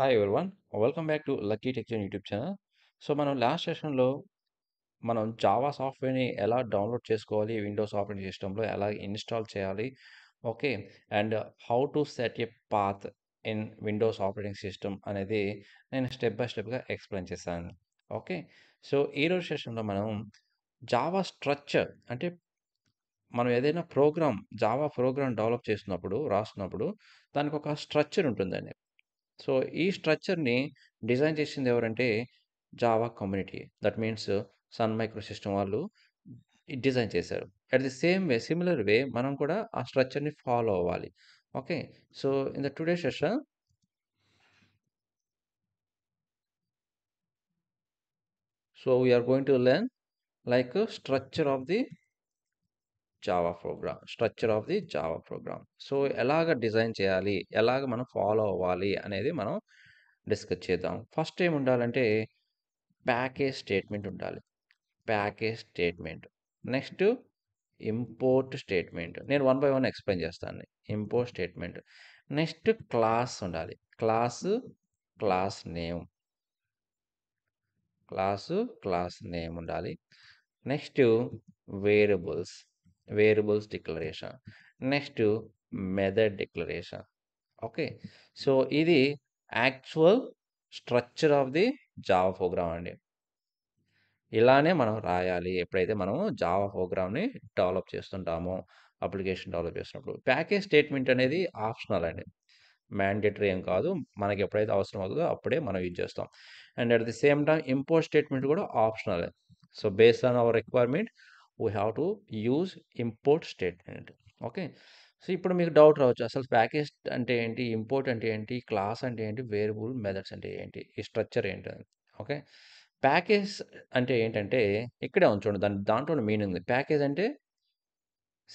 Hi one welcome back to lucky టెక్చర్ YouTube channel so మనం last సెషన్లో మనం జావా సాఫ్ట్వేర్ని ఎలా డౌన్లోడ్ చేసుకోవాలి విండోస్ ఆపరేటింగ్ సిస్టంలో ఎలా ఇన్స్టాల్ చేయాలి okay and how to set a path in Windows operating system అనేది నేను స్టెప్ బై స్టెప్గా ఎక్స్ప్లెయిన్ చేస్తాను ఓకే సో ఈరోజు సెషన్లో మనం జావా స్ట్రక్చర్ అంటే మనం ఏదైనా ప్రోగ్రామ్ జావా ప్రోగ్రామ్ డెవలప్ చేస్తున్నప్పుడు రాస్తున్నప్పుడు దానికి ఒక స్ట్రక్చర్ ఉంటుందండి సో ఈ స్ట్రక్చర్‌ని డిజైన్ చేసింది ఎవరంటే Java community. That means Sun micro system వాళ్ళు డిజైన్ చేశారు. At the same way similar way మనం కూడా ఆ స్ట్రక్చర్‌ని ఫాలో అవ్వాలి. Okay. So in the today session so we're going to learn like structure of the Java program structure of the Java program so ఎలాగ design చేయాలి ఎలాగ మనం follow అవ్వాలి అనేది మనం డిస్కస్ చేద్దాం ఫస్ట్ ఏం ఉండాలంటే ప్యాకేజ్ స్టేట్మెంట్ ఉండాలి package statement next import statement నేను వన్ బై వన్ ఎక్స్ప్లెయిన్ చేస్తాను ఇంపోర్ట్ స్టేట్మెంట్ నెక్స్ట్ క్లాస్ ఉండాలి class class name class class name ఉండాలి next variables variables declaration next method declaration okay so ఇది actual structure of the Java program అండి ఇలానే మనం రాయాలి ఎప్పుడైతే మనము జావా ప్రోగ్రామ్ని డెవలప్ చేస్తుంటామో అప్లికేషన్ డెవలప్ చేస్తున్నప్పుడు ప్యాకేజ్ స్టేట్మెంట్ అనేది ఆప్షనల్ అండి మ్యాండేటరీ ఏం కాదు మనకి ఎప్పుడైతే అవసరం అవుతుందో అప్పుడే మనం యూజ్ చేస్తాం and at the same time import statement కూడా optional so based on our requirement we have to use import statement okay so ఇప్పుడు మీకు డౌట్ రావచ్చు అసలు ప్యాకేజ్ అంటే ఏంటి ఇంపోర్ట్ అంటే ఏంటి క్లాస్ అంటే ఏంటి వేరియబుల్ మెథడ్స్ అంటే ఏంటి ఈ స్ట్రక్చర్ ఏంటి ఓకే ప్యాకేజ్ అంటే ఏంటంటే ఇక్కడే ఉంచండి దాని దాంట్లో మీనింగ్ ఉంది ప్యాకేజ్ అంటే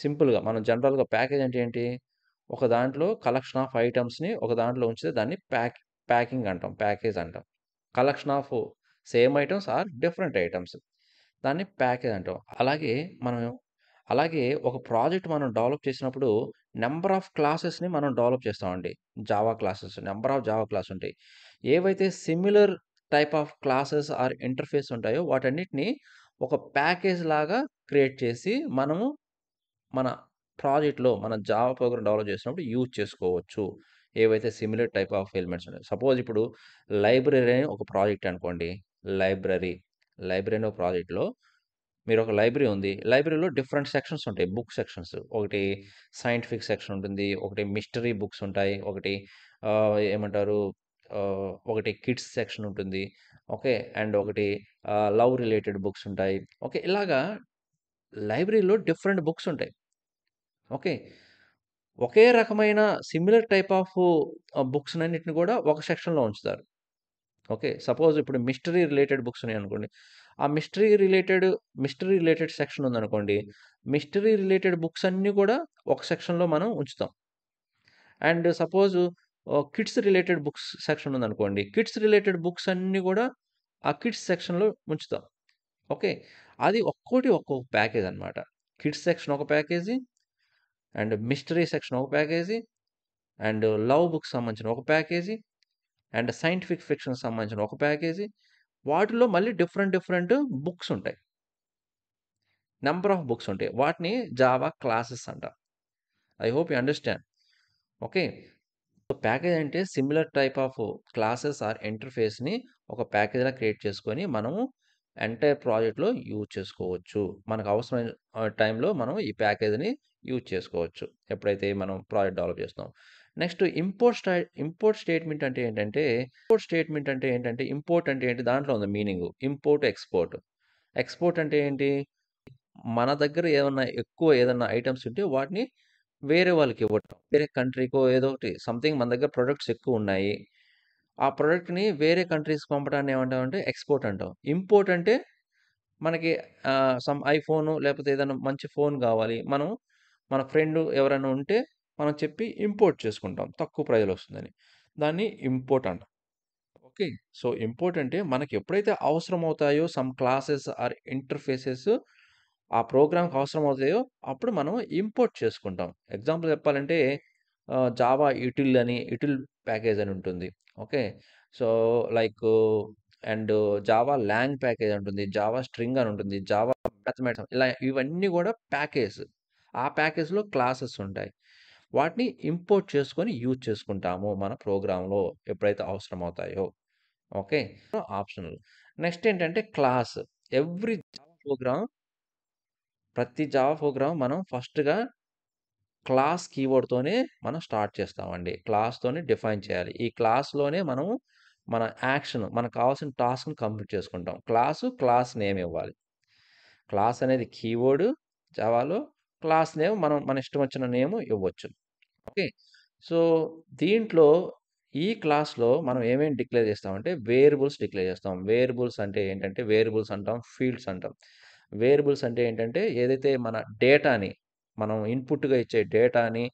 సింపుల్గా మనం జనరల్గా ప్యాకేజ్ అంటే ఏంటి ఒక దాంట్లో కలెక్షన్ ఆఫ్ ఐటమ్స్ని ఒక దాంట్లో ఉంచితే దాన్ని ప్యాక్ ప్యాకింగ్ అంటాం ప్యాకేజ్ అంటాం collection of same items or different items దాన్ని ప్యాకేజ్ అంటాం అలాగే మనం అలాగే ఒక ప్రాజెక్ట్ మనం డెవలప్ చేసినప్పుడు నెంబర్ ఆఫ్ క్లాసెస్ని మనం డెవలప్ చేస్తామండి Java classes number of Java class ఉంటాయి ఏవైతే similar type of classes or interface ఉంటాయో వాటన్నిటిని ఒక ప్యాకేజ్ లాగా క్రియేట్ చేసి మనము మన ప్రాజెక్ట్లో మన జావా ప్రోగ్రామ్ డెవలప్ చేసినప్పుడు యూజ్ చేసుకోవచ్చు ఏవైతే సిమిలర్ టైప్ ఆఫ్ ఎలిమెంట్స్ ఉన్నాయి సపోజ్ ఇప్పుడు లైబ్రరీ అని ఒక ప్రాజెక్ట్ అనుకోండి లైబ్రరీ లైబ్రరీ ప్రాజెక్ట్లో మీరు ఒక లైబ్రరీ ఉంది లైబ్రరీలో డిఫరెంట్ సెక్షన్స్ ఉంటాయి బుక్ సెక్షన్స్ ఒకటి సైంటిఫిక్ సెక్షన్ ఉంటుంది ఒకటి మిస్టరీ బుక్స్ ఉంటాయి ఒకటి ఏమంటారు ఒకటి కిడ్స్ సెక్షన్ ఉంటుంది ఓకే అండ్ ఒకటి లవ్ రిలేటెడ్ బుక్స్ ఉంటాయి ఓకే ఇలాగా లైబ్రరీలో డిఫరెంట్ బుక్స్ ఉంటాయి ఓకే ఒకే రకమైన సిమిలర్ టైప్ ఆఫ్ బుక్స్ అన్నింటిని కూడా ఒక సెక్షన్లో ఉంచుతారు ఓకే సపోజ్ ఇప్పుడు మిస్టరీ రిలేటెడ్ బుక్స్ ఉన్నాయి అనుకోండి ఆ mystery related mystery related section ఉందనుకోండి మిస్టరీ రిలేటెడ్ బుక్స్ అన్నీ కూడా ఒక సెక్షన్లో మనం ఉంచుతాం and suppose kids related books section ఉందనుకోండి కిడ్స్ రిలేటెడ్ బుక్స్ అన్నీ కూడా ఆ కిడ్స్ సెక్షన్లో ఉంచుతాం ఓకే అది ఒక్కోటి ఒక్కొక్క ప్యాకేజ్ అనమాట కిడ్స్ సెక్షన్ ఒక ప్యాకేజీ అండ్ మిస్టరీ సెక్షన్ ఒక ప్యాకేజీ అండ్ లవ్ బుక్స్ సంబంధించిన ఒక ప్యాకేజీ అండ్ సైంటిఫిక్ ఫిక్షన్ సంబంధించిన ఒక ప్యాకేజీ వాటిలో మళ్ళీ డిఫరెంట్ డిఫరెంట్ బుక్స్ ఉంటాయి నెంబర్ ఆఫ్ బుక్స్ ఉంటాయి వాటిని జావా క్లాసెస్ అంట I hope you understand okay so package అంటే similar type of classes or ఇంటర్ఫేస్ని ఒక ప్యాకేజ్లా క్రియేట్ చేసుకొని మనము ఎంటైర్ ప్రాజెక్ట్లో యూజ్ చేసుకోవచ్చు మనకు అవసరమైన టైంలో మనం ఈ ప్యాకేజ్ని యూజ్ చేసుకోవచ్చు ఎప్పుడైతే మనం ప్రాజెక్ట్ డెవలప్ చేస్తాం నెక్స్ట్ ఇంపోర్ట్ స్టా ఇంపోర్ట్ స్టేట్మెంట్ అంటే ఏంటంటే ఇంపోర్ట్ స్టేట్మెంట్ అంటే ఏంటంటే ఇంపోర్ట్ అంటే ఏంటి దాంట్లో ఉంది మీనింగ్ ఇంపోర్ట్ ఎక్స్పోర్ట్ ఎక్స్పోర్ట్ అంటే ఏంటి మన దగ్గర ఏమన్నా ఎక్కువ ఏదన్నా ఐటమ్స్ ఉంటే వాటిని వేరే వాళ్ళకి ఇవ్వటం వేరే కంట్రీకో ఏదో ఒకటి సంథింగ్ మన దగ్గర ప్రొడక్ట్స్ ఎక్కువ ఉన్నాయి ఆ ప్రోడక్ట్ని వేరే కంట్రీస్కి పంపడాన్ని ఏమంటాం అంటే ఎక్స్పోర్ట్ అంటాం ఇంపోర్ట్ అంటే మనకి సమ్ ఐఫోను లేకపోతే ఏదైనా మంచి ఫోన్ కావాలి మనం మన ఫ్రెండ్ ఎవరైనా ఉంటే మనం చెప్పి ఇంపోర్ట్ చేసుకుంటాం తక్కువ ప్రైజ్లో వస్తుందని దాన్ని ఇంపోర్ట్ అంట ఓకే సో ఇంపోర్ట్ అంటే మనకి ఎప్పుడైతే అవసరం అవుతాయో సమ్ క్లాసెస్ ఆర్ ఇంటర్ఫేసెస్ ఆ ప్రోగ్రామ్కి అవసరం అవుతాయో అప్పుడు మనం ఇంపోర్ట్ చేసుకుంటాం ఎగ్జాంపుల్ చెప్పాలంటే జావా ఇటిల్ అని ఇటిల్ ప్యాకేజ్ అని ఉంటుంది okay so like and Java lang package ఉంటుంది జావా స్ట్రింగ్ అని ఉంటుంది జావా మ్యాథమెటిక్స్ ఇలా ఇవన్నీ కూడా ప్యాకేజ్ ఆ ప్యాకేజ్లో క్లాసెస్ ఉంటాయి వాటిని ఇంపోర్ట్ చేసుకొని యూజ్ చేసుకుంటాము మన ప్రోగ్రాంలో ఎప్పుడైతే అవసరం అవుతాయో ఓకే ఆప్షనల్ నెక్స్ట్ ఏంటంటే క్లాస్ ఎవ్రీ ప్రోగ్రామ్ ప్రతి జావా ప్రోగ్రామ్ మనం ఫస్ట్గా క్లాస్ కీవర్డ్తోనే మనం స్టార్ట్ చేస్తామండి క్లాస్తోనే డిఫైన్ చేయాలి ఈ క్లాస్లోనే మనం మన యాక్షన్ మనకు కావాల్సిన టాస్క్ను కంప్లీట్ చేసుకుంటాం క్లాసు క్లాస్ నేమ్ ఇవ్వాలి క్లాస్ అనేది కీబోర్డు జావాలో క్లాస్ నేమ్ మనం మన ఇష్టం వచ్చిన నేమ్ ఇవ్వచ్చు ఓకే. సో, దీంట్లో ఈ క్లాస్‌లో మనం ఏమేమి డిక్లేర్ చేస్తామంటే వేరబుల్స్ డిక్లేర్ చేస్తాం. వేరియబుల్స్ అంటే ఏంటంటే వేరియబుల్స్ అంటాం, ఫీల్డ్స్ అంటాం. వేరియబుల్స్ అంటే ఏంటంటే ఏదైతే మన డేటాని మనం ఇన్‌పుట్‌గా ఇచ్చే డేటాని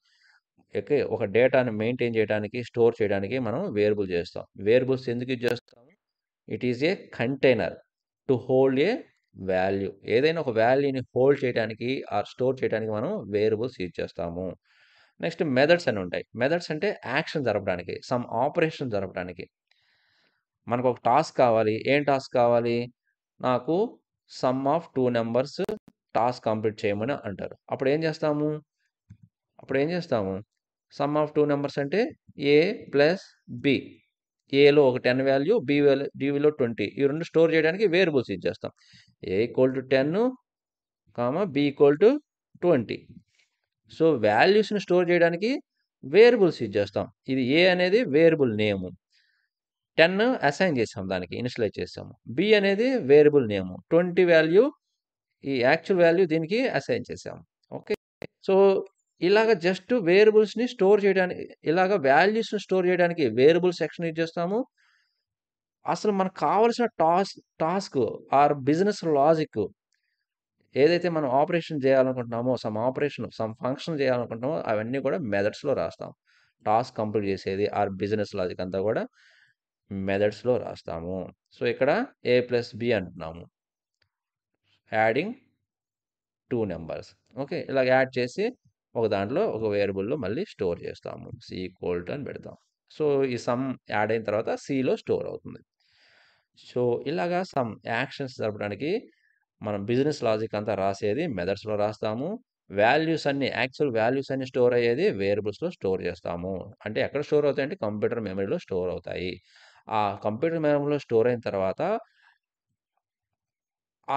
ఓకే. ఒక డేటాని మెయింటైన్ చేయడానికి, స్టోర్ చేయడానికి మనం వేరియబుల్ చేస్తాం. వేరబుల్స్ ఎందుకు యూజ్ చేస్తాము? It is a container to hold a value. ఏదైనా ఒక వాల్యూని హోల్డ్ చేయడానికి ఆ స్టోర్ చేయడానికి మనం వేరియబుల్స్ యూజ్ చేస్తాము. నెక్స్ట్ మెథడ్స్ అని ఉంటాయి మెథడ్స్ అంటే యాక్షన్ జరపడానికి సమ్ ఆపరేషన్ జరపడానికి మనకు ఒక టాస్క్ కావాలి ఏం టాస్క్ కావాలి నాకు sum of two numbers task complete చేయమని అంటారు అప్పుడు ఏం చేస్తాము అప్పుడు ఏం చేస్తాము సమ్ ఆఫ్ టూ నెంబర్స్ అంటే ఏ ప్లస్ బి ఏలో ఒక టెన్ వాల్యూ బి వాల్యూ డివిలో ట్వంటీ ఈ రెండు స్టోర్ చేయడానికి వేరియబుల్స్ ఇచ్చేస్తాం A equal to ten comma B equal to twenty so వాల్యూస్ని స్టోర్ చేయడానికి వేరియబుల్స్ యూజ్ చేస్తాం ఇది ఏ అనేది వేరియబుల్ నేము టెన్ అసైన్ చేసాం దానికి ఇనిషియలైజ్ చేసాము బి అనేది వేరియబుల్ నేము ట్వంటీ వాల్యూ ఈ యాక్చువల్ వాల్యూ దీనికి అసైన్ చేసాము ఓకే సో ఇలాగ జస్ట్ వేరియబుల్స్ని స్టోర్ చేయడానికి ఇలాగ వాల్యూస్ని స్టోర్ చేయడానికి వేరియబుల్ సెక్షన్ యూజ్ చేస్తాము అసలు మనకు కావాల్సిన టాస్ టాస్క్ ఆర్ బిజినెస్ లాజిక్ ఏదైతే మనం ఆపరేషన్ చేయాలనుకుంటున్నామో సమ్ ఆపరేషన్ సమ్ ఫంక్షన్ చేయాలనుకుంటున్నామో అవన్నీ కూడా మెథడ్స్లో రాస్తాం టాస్క్ కంప్లీట్ చేసేది ఆర్ బిజినెస్ లాజిక్ అంతా కూడా మెథడ్స్లో రాస్తాము సో ఇక్కడ ఏ ప్లస్ బి అంటున్నాము యాడింగ్ టూ నెంబర్స్ ఓకే ఇలా యాడ్ చేసి ఒక దాంట్లో ఒక వేరియబుల్లో మళ్ళీ స్టోర్ చేస్తాము సి కోల్ట్ అని పెడతాం సో ఈ సమ్ యాడ్ అయిన తర్వాత సిలో స్టోర్ అవుతుంది సో ఇలాగా సమ్ యాక్షన్స్ జరపడానికి మనం బిజినెస్ లాజిక్ అంతా రాసేది మెథడ్స్లో రాస్తాము వాల్యూస్ అన్ని యాక్చువల్ వాల్యూస్ అన్ని స్టోర్ అయ్యేది వేరియబుల్స్లో స్టోర్ చేస్తాము అంటే ఎక్కడ స్టోర్ అవుతాయి అంటే కంప్యూటర్ మెమరీలో స్టోర్ అవుతాయి ఆ కంప్యూటర్ మెమరీలో స్టోర్ అయిన తర్వాత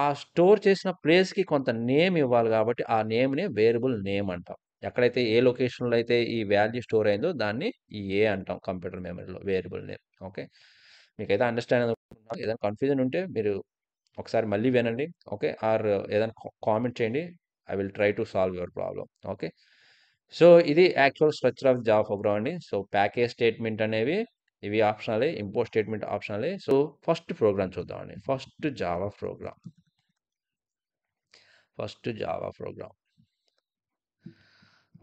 ఆ స్టోర్ చేసిన ప్లేస్కి కొంత నేమ్ ఇవ్వాలి కాబట్టి ఆ నేమ్ని వేరియబుల్ నేమ్ అంటాం ఎక్కడైతే ఏ లొకేషన్లో అయితే ఈ వాల్యూ స్టోర్ అయిందో దాన్ని ఏ అంటాం కంప్యూటర్ మెమరీలో వేరియబుల్ నేమ్ ఓకే మీకైతే అండర్స్టాండ్ ఏదైనా కన్ఫ్యూజన్ ఉంటే మీరు ఒకసారి మళ్ళీ వినండి ఓకే ఆర్ ఏదైనా కామెంట్ చేయండి I will try to solve your problem okay so ఇది actual structure of Java program అండి సో ప్యాకేజ్ స్టేట్మెంట్ అనేవి ఇవి ఆప్షనలే ఇంపోర్ట్ స్టేట్మెంట్ ఆప్షనలే సో ఫస్ట్ ప్రోగ్రామ్ చూద్దామండి first Java program first Java program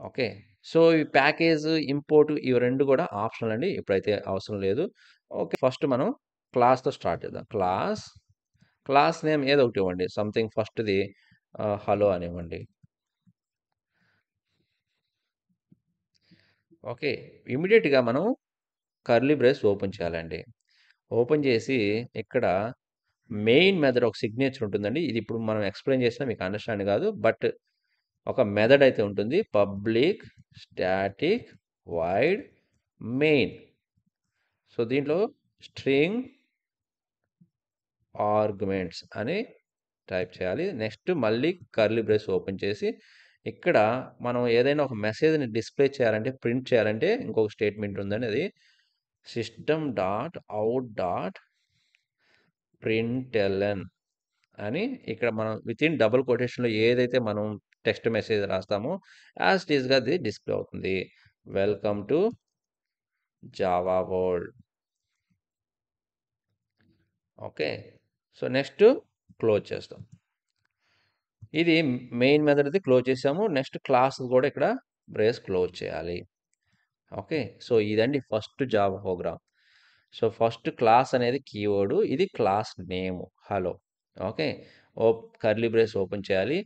okay so ఈ package import ఇవి రెండు కూడా ఆప్షనల్ అండి ఇప్పుడైతే అవసరం లేదు ఓకే ఫస్ట్ మనం క్లాస్తో స్టార్ట్ చేద్దాం క్లాస్ క్లాస్ నేమ్ ఏదో ఒకటి ఇవ్వండి సంథింగ్ ఫస్ట్ది హలో అనివ్వండి ఓకే ఇమీడియట్గా మనం కర్లీ బ్రేస్ ఓపెన్ చేయాలండి ఓపెన్ చేసి ఇక్కడ మెయిన్ మెథడ్ ఒక సిగ్నేచర్ ఉంటుందండి ఇది ఇప్పుడు మనం ఎక్స్ప్లెయిన్ చేసినా మీకు అండర్స్టాండ్ కాదు బట్ ఒక మెథడ్ అయితే ఉంటుంది public static void main so దీంట్లో స్ట్రింగ్ ఆర్గ్యుమెంట్స్ అని టైప్ చేయాలి నెక్స్ట్ మళ్ళీ కర్లీ బ్రేస్ ఓపెన్ చేసి ఇక్కడ మనం ఏదైనా ఒక మెసేజ్ని డిస్ప్లే చేయాలంటే ప్రింట్ చేయాలంటే ఇంకొక స్టేట్మెంట్ ఉందని అది system dot out dot println అని ఇక్కడ మనం విత్ ఇన్ డబుల్ కొటేషన్లో ఏదైతే మనం టెక్స్ట్ మెసేజ్ రాస్తామో యాజ్ ఈజ్గా అది డిస్ప్లే అవుతుంది welcome to Java world okay so next close చేస్తాం ఇది మెయిన్ మెథడ్ అయితే క్లోజ్ చేసాము నెక్స్ట్ క్లాస్ కూడా ఇక్కడ బ్రేస్ క్లోజ్ చేయాలి ఓకే సో ఇదండి first Java program so first class అనేది కీవర్డు ఇది క్లాస్ నేమ్ హలో ఓకే ఓ కర్లీ బ్రేస్ ఓపెన్ చేయాలి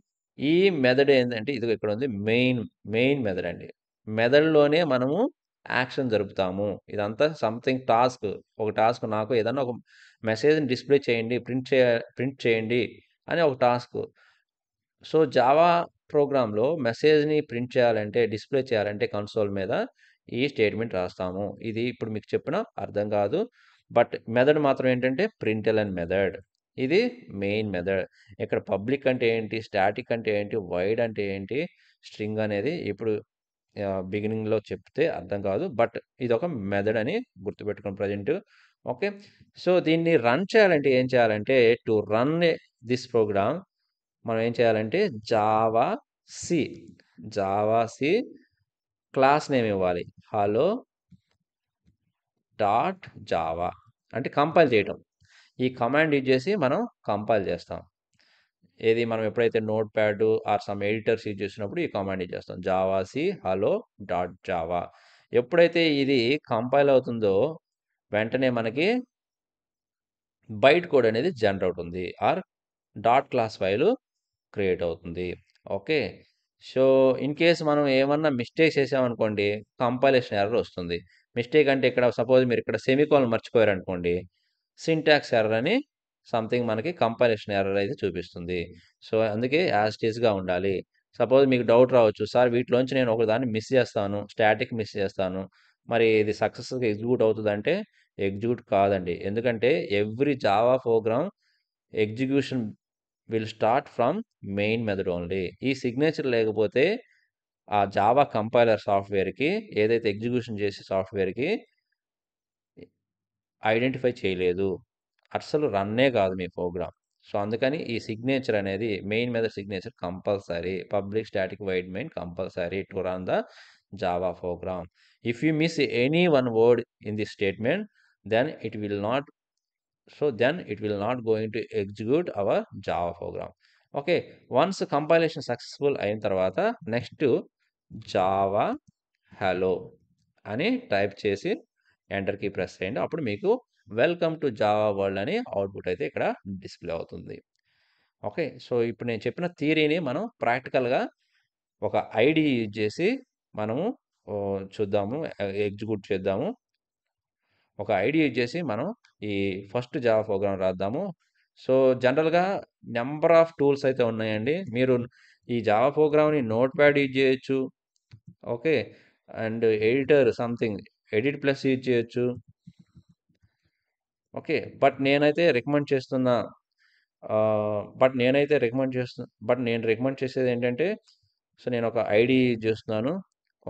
ఈ మెథడ్ ఏంటంటే ఇది ఇక్కడ ఉంది మెయిన్ మెయిన్ మెథడ్ అండి మెథడ్లోనే మనము యాక్షన్ జరుపుతాము ఇదంతా సంథింగ్ టాస్క్ ఒక టాస్క్ నాకు ఏదన్నా ఒక మెసేజ్ని డిస్ప్లే చేయండి ప్రింట్ చే ప్రింట్ చేయండి అని ఒక టాస్క్ సో జావా ప్రోగ్రాంలో మెసేజ్ని ప్రింట్ చేయాలంటే డిస్ప్లే చేయాలంటే కన్సోల్ మీద ఈ స్టేట్మెంట్ రాస్తాము ఇది ఇప్పుడు మీకు చెప్పిన అర్థం కాదు బట్ మెథడ్ మాత్రం ఏంటంటే అండ్ మెథడ్ ఇది మెయిన్ మెథడ్ ఇక్కడ పబ్లిక్ అంటే ఏంటి స్టాటిక్ అంటే ఏంటి వైడ్ అంటే ఏంటి స్ట్రింగ్ అనేది ఇప్పుడు బిగినింగ్లో చెప్తే అర్థం కాదు బట్ ఇది ఒక మెథడ్ అని గుర్తుపెట్టుకోండి ప్రజెంట్ ఓకే సో దీన్ని రన్ చేయాలంటే ఏం చేయాలంటే టు రన్ దిస్ ప్రోగ్రామ్ మనం ఏం చేయాలంటే Java c Java c class name ఇవ్వాలి హలో డాట్ జావా అంటే కంపైల్ చేయటం ఈ కమాండ్ యూజ్ చేసి మనం కంపైల్ చేస్తాం ఏది మనం ఎప్పుడైతే note pad or some editors use చేసినప్పుడు ఈ కమాండ్ యూజ్ చేస్తాం Java c hello dot Java ఎప్పుడైతే ఇది కంపైల్ అవుతుందో వెంటనే మనకి బైట్ కోడ్ అనేది జనరేట్ అవుతుంది or dot class file create అవుతుంది ఓకే సో ఇన్ కేస్ మనం ఏమన్నా మిస్టేక్ చేసామనుకోండి కంపైలేషన్ ఎర్రర్ వస్తుంది మిస్టేక్ అంటే ఇక్కడ సపోజ్ మీరు ఇక్కడ సెమికోల్ మర్చిపోయారనుకోండి సింటాక్స్ ఎర్రర్ అని సంథింగ్ మనకి కంపైలేషన్ ఎర్రర్ అయితే చూపిస్తుంది సో అందుకే యాజ్ టీజ్గా ఉండాలి సపోజ్ మీకు డౌట్ రావచ్చు సార్ వీటిలోంచి నేను ఒకదాన్ని మిస్ చేస్తాను స్టాటిక్ మిస్ చేస్తాను మరి ఇది సక్సెస్గా ఎగ్జిక్యూట్ అవుతుందంటే ఎగ్జిక్యూట్ కాదండి ఎందుకంటే every Java program execution will start from main method only ఈ సిగ్నేచర్ లేకపోతే ఆ జావా కంపైలర్ సాఫ్ట్వేర్కి ఏదైతే ఎగ్జిక్యూషన్ చేసే సాఫ్ట్వేర్కి ఐడెంటిఫై చేయలేదు అసలు రన్నే కాదు మీ ప్రోగ్రామ్ సో అందుకని ఈ సిగ్నేచర్ అనేది main method signature compulsory public static void main compulsory to run the Java program. If you miss any one word in this statement, then it will not so then it will not going to execute our Java program. Okay once compilation successful అయిన తర్వాత next Java hello అని type చేసి enter key press చేయండి అప్పుడు మీకు welcome to Java world అని output అయితే ఇక్కడ డిస్ప్లే అవుతుంది ఓకే సో ఇప్పుడు నేను చెప్పిన థియరీని మనం ప్రాక్టికల్గా ఒక ఐడి యూజ్ చేసి మనము చూద్దాము ఎగ్జిక్యూట్ చేద్దాము ఒక ఐడియా ఇచ్చేసి మనం ఈ ఫస్ట్ జాబ్ ప్రోగ్రామ్ రాద్దాము సో జనరల్గా నెంబర్ ఆఫ్ టూల్స్ అయితే ఉన్నాయండి మీరు ఈ జాబ్ ప్రోగ్రామ్ని నోట్ ప్యాడ్ యూజ్ చేయొచ్చు okay and editor something edit plus use చేయొచ్చు ఓకే బట్ నేనైతే రికమెండ్ చేస్తున్న బట్ నేనైతే రికమెండ్ చేస్తు బట్ నేను రికమెండ్ చేసేది ఏంటంటే సో నేను ఒక ఐడి చేస్తున్నాను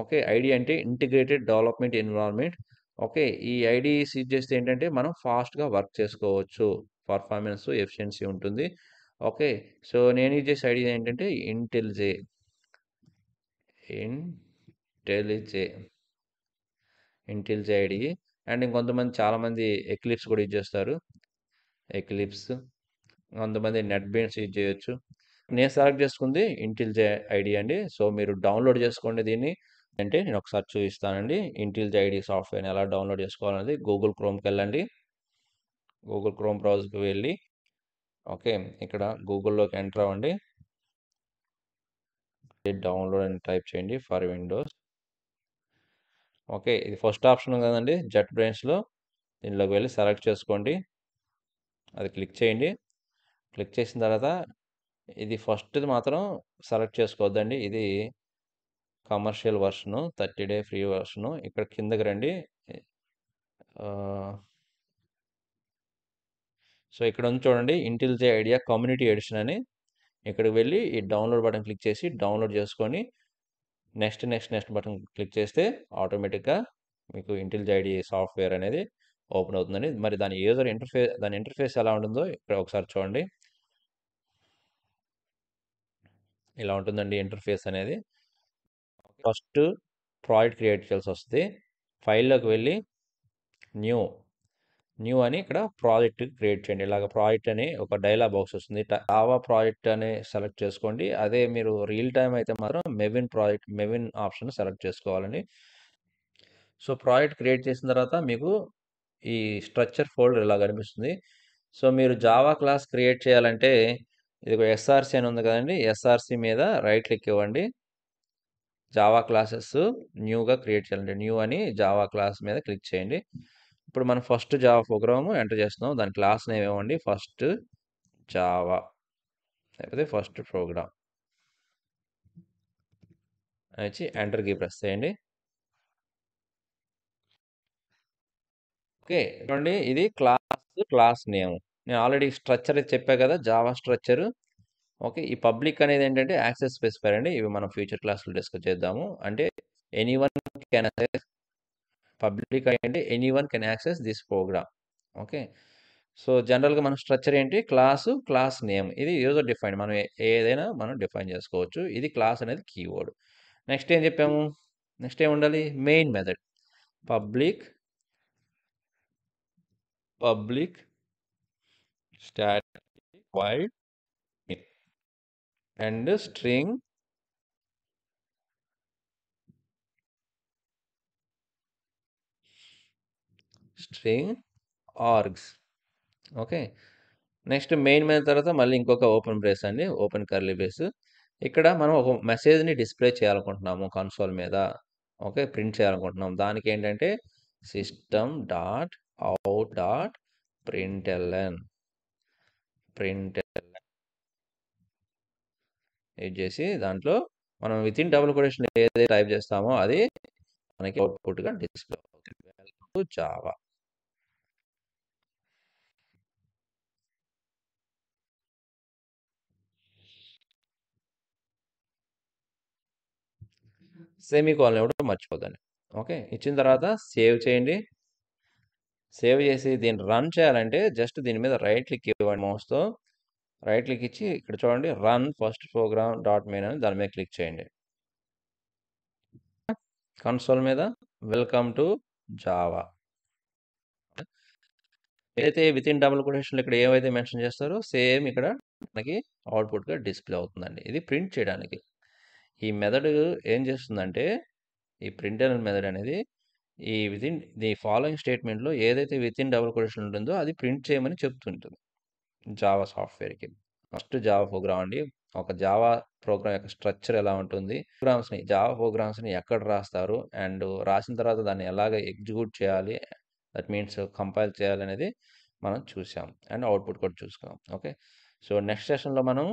ఓకే ఐడి అంటే ఇంటిగ్రేటెడ్ డెవలప్మెంట్ ఎన్విరాన్మెంట్ ఓకే ఈ ఐడి సీజ్ చేస్తే ఏంటంటే మనం ఫాస్ట్గా వర్క్ చేసుకోవచ్చు పర్ఫార్మెన్స్ ఎఫిషియన్సీ ఉంటుంది ఓకే సో నేను యూజ్ చేసే ఐడి ఏంటంటే ఇంటెలిజే ఇంటెలిజే ఇంటెలిజే ఐడి అండ్ ఇంకొంతమంది చాలామంది ఎక్లిప్స్ కూడా యూజ్ చేస్తారు ఎక్లిప్స్ కొంతమంది నెట్ బీన్స్ యూజ్ చేయొచ్చు నేను సెలెక్ట్ చేసుకుంది ఇంటెలిజే ఐడి అండి సో మీరు డౌన్లోడ్ చేసుకోండి దీన్ని అంటే నేను ఒకసారి చూపిస్తానండి ఇంటెలిజ్ ఐడి సాఫ్ట్వేర్ని ఎలా డౌన్లోడ్ చేసుకోవాలనేది గూగుల్ క్రోమ్కి వెళ్ళండి గూగుల్ క్రోమ్ బ్రౌజర్కి వెళ్ళి ఓకే ఇక్కడ గూగుల్లోకి ఎంటర్ అవ్వండి డౌన్లోడ్ అని టైప్ చేయండి ఫర్ విండోస్ ఓకే ఇది ఫస్ట్ ఆప్షన్ కదండి జెట్ బ్రెయిన్స్లో దీనిలోకి వెళ్ళి సెలెక్ట్ చేసుకోండి అది క్లిక్ చేయండి క్లిక్ చేసిన తర్వాత ఇది ఫస్ట్ది మాత్రం సెలెక్ట్ చేసుకోవద్దండి ఇది commercial version thirty day free version ఇక్కడ కిందకి రండి సో ఇక్కడ ఉంది చూడండి ఇంటెలిజే ఐడియా కమ్యూనిటీ ఎడిషన్ అని ఇక్కడికి వెళ్ళి ఈ డౌన్లోడ్ బటన్ క్లిక్ చేసి డౌన్లోడ్ చేసుకొని next next next button click చేస్తే ఆటోమేటిక్గా మీకు ఇంటెలిజ్ ఐడి సాఫ్ట్వేర్ అనేది ఓపెన్ అవుతుందండి మరి దాని యూజర్ ఇంటర్ఫేస్ దాని ఇంటర్ఫేస్ ఎలా ఉంటుందో ఇక్కడ ఒకసారి చూడండి ఇలా ఉంటుందండి ఇంటర్ఫేస్ అనేది ఫస్ట్ ప్రాజెక్ట్ క్రియేట్ చేయాల్సి వస్తుంది ఫైల్లోకి వెళ్ళి న్యూ న్యూ అని ఇక్కడ ప్రాజెక్ట్ క్రియేట్ చేయండి ఇలాగ ప్రాజెక్ట్ అని ఒక డైలాగ్ బాక్స్ వస్తుంది టావా ప్రాజెక్ట్ అని సెలెక్ట్ చేసుకోండి అదే మీరు రియల్ టైం అయితే మాత్రం Maven project Maven option select చేసుకోవాలండి సో ప్రాజెక్ట్ క్రియేట్ చేసిన తర్వాత మీకు ఈ స్ట్రక్చర్ ఫోల్డర్ ఇలా కనిపిస్తుంది సో మీరు జావా క్లాస్ క్రియేట్ చేయాలంటే ఇది ఎస్ఆర్సి అని ఉంది కదండి ఎస్ఆర్సీ మీద రైట్ క్లిక్ ఇవ్వండి జావా క్లాసెస్ న్యూగా క్రియేట్ చేయాలండి న్యూ అని జావా క్లాస్ మీద క్లిక్ చేయండి ఇప్పుడు మనం ఫస్ట్ జావా ప్రోగ్రాము ఎంటర్ చేస్తున్నాం దాని క్లాస్ నేమ్ ఇవ్వండి ఫస్ట్ జావా లేకపోతే ఫస్ట్ ప్రోగ్రామ్ వచ్చి ఎంటర్ కి ప్రెస్ చేయండి ఓకే చూడండి ఇది క్లాస్ క్లాస్ నేమ్ నేను ఆల్రెడీ స్ట్రక్చర్ చెప్పా కదా జావా స్ట్రక్చర్ ఓకే ఈ పబ్లిక్ అనేది ఏంటంటే యాక్సెస్ స్పెసిఫైర్ అండి ఇవి మనం ఫ్యూచర్ క్లాస్లో డిస్కస్ చేద్దాము అంటే any one can access public అంటే any one can access this program okay so జనరల్గా మన స్ట్రక్చర్ ఏంటి క్లాసు క్లాస్ నేమ్ ఇది యూజర్ డిఫైన్ మనం ఏదైనా మనం డిఫైన్ చేసుకోవచ్చు ఇది క్లాస్ అనేది కీవర్డ్ నెక్స్ట్ ఏం చెప్పాము నెక్స్ట్ ఏం ఉండాలి main method public public static void and string string args okay next main main తర్వాత మళ్ళీ ఇంకొక ఓపెన్ బ్రేస్ అండి ఓపెన్ కర్లీ బేస్ ఇక్కడ మనం ఒక మెసేజ్ని డిస్ప్లే చేయాలనుకుంటున్నాము కన్సోల్ మీద ఓకే ప్రింట్ చేయాలనుకుంటున్నాం దానికి ఏంటంటే system dot out dot print ln print ఎయిట్ చేసి దాంట్లో మనం విత్ ఇన్ డబుల్ కొటేషన్ ఏదైతే టైప్ చేస్తామో అది మనకి అవుట్పుట్గా డిస్ప్లే అవుతుంది జావా సేమీ కాల్ని కూడా మర్చిపోద్దండి ఓకే ఇచ్చిన తర్వాత సేవ్ చేయండి సేవ్ చేసి దీన్ని రన్ చేయాలంటే జస్ట్ దీని మీద రైట్ క్లిక్ ఇవ్వండి మౌస్తో రైట్ క్లిక్ ఇచ్చి ఇక్కడ చూడండి run first program dot main అని దాని మీద క్లిక్ చేయండి కన్సోల్ మీద వెల్కమ్ టు జావా ఏదైతే విత్ ఇన్ డబుల్ కొటేషన్లు ఇక్కడ ఏవైతే మెన్షన్ చేస్తారో సేమ్ ఇక్కడ మనకి అవుట్పుట్గా డిస్ప్లే అవుతుందండి ఇది ప్రింట్ చేయడానికి ఈ మెథడ్ ఏం చేస్తుందంటే ఈ ప్రింట్ మెథడ్ అనేది ఈ వితిన్ ది ఫాలోయింగ్ స్టేట్మెంట్లో ఏదైతే విత్ ఇన్ డబుల్ కొటేషన్ ఉంటుందో అది ప్రింట్ చేయమని చెప్తుంటుంది జావా సాఫ్ట్వేర్కి ఫస్ట్ జావా ప్రోగ్రామ్ అండి ఒక జావా ప్రోగ్రామ్ యొక్క స్ట్రక్చర్ ఎలా ఉంటుంది ప్రోగ్రామ్స్ని జావా ప్రోగ్రామ్స్ని ఎక్కడ రాస్తారు అండ్ రాసిన తర్వాత దాన్ని ఎలాగ ఎగ్జిక్యూట్ చేయాలి దట్ మీన్స్ కంపైల్ చేయాలి అనేది మనం చూసాం అండ్ అవుట్పుట్ కూడా చూసుకున్నాం ఓకే సో నెక్స్ట్ సెషన్లో మనం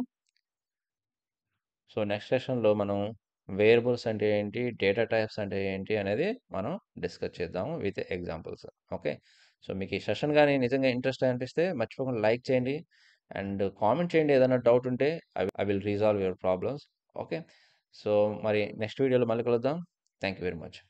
సో నెక్స్ట్ సెషన్లో మనం వేరియబుల్స్ అంటే ఏంటి డేటా టైప్స్ అంటే ఏంటి అనేది మనం డిస్కస్ చేద్దాము విత్ ఎగ్జాంపుల్స్ ఓకే సో మీకు ఈ సెషన్ కానీ నిజంగా ఇంట్రెస్ట్ అనిపిస్తే మర్చిపోకుండా లైక్ చేయండి అండ్ కామెంట్ చేయండి ఏదైనా డౌట్ ఉంటే I will resolve your problems okay so మరి నెక్స్ట్ వీడియోలో మళ్ళీ కలుద్దాం థ్యాంక్ యూ వెరీ మచ్